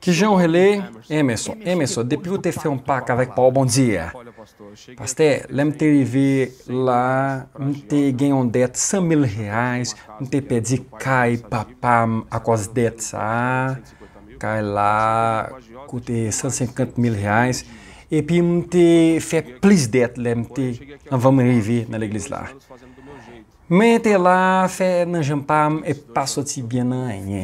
Que Jean Relais, Emerson. Emerson, depuis vous fait un pack avec Paul Bondia. Pasteur, lembra ter ver lá, não ter ganho um de 100 mil reais, não ah, ter pedido cai papam a causa de ah, cai lá, cute 150 mil reais, e puis não ter fait plus dettes, lembra ter, não vamos rever na igreja lá. Mwen te la fè nan jampam e pa soti byan nan anye.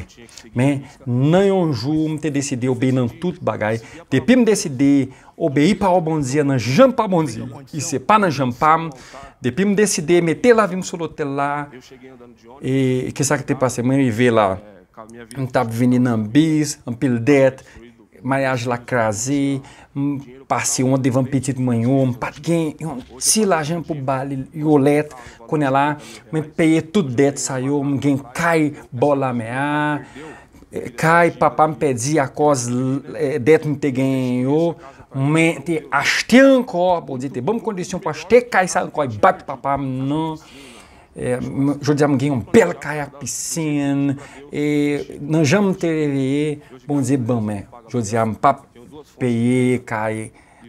Mwen nan yon jou mwen te deside obe nan tout bagay. Depi mwen deside obe ipa obonzi nan jampam onzi. Ise pa nan jampam. Depi mwen deside mwen te la vim sou lote la. E, e kesa ki te pase mwen yon ve la. Mwen tab vini nan bis, an pil dete. Maryaj la krazi, mpasyon devan pitit mwen yon, pat gen yon silajen pou bali yolet kone la, mwen peye tout det sa yon, gen kaj bol la me eh, a, kaj papam pedzi akos eh, det mte gen yon, mwen te ashten ko, bon dite, bom kondisyon pou ashte kaj sa yon, koy bap papam, nan... E, jodi am gen yon pel kaya pisen, e nan jaman terere, bon ze ban men, jodi am pa peye kaya,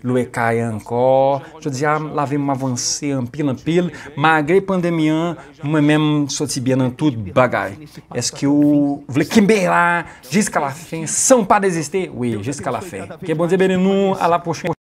lue kaya anko, jodi am laveman avanse an pil an pil, ma gre pandemian, mwen men sotibyen an tout bagay. Eske ou vle kimbe la, jis ka la fen, san pa deziste, oui, jis ka la fen. Ke bon ze benen nou, ala pochon.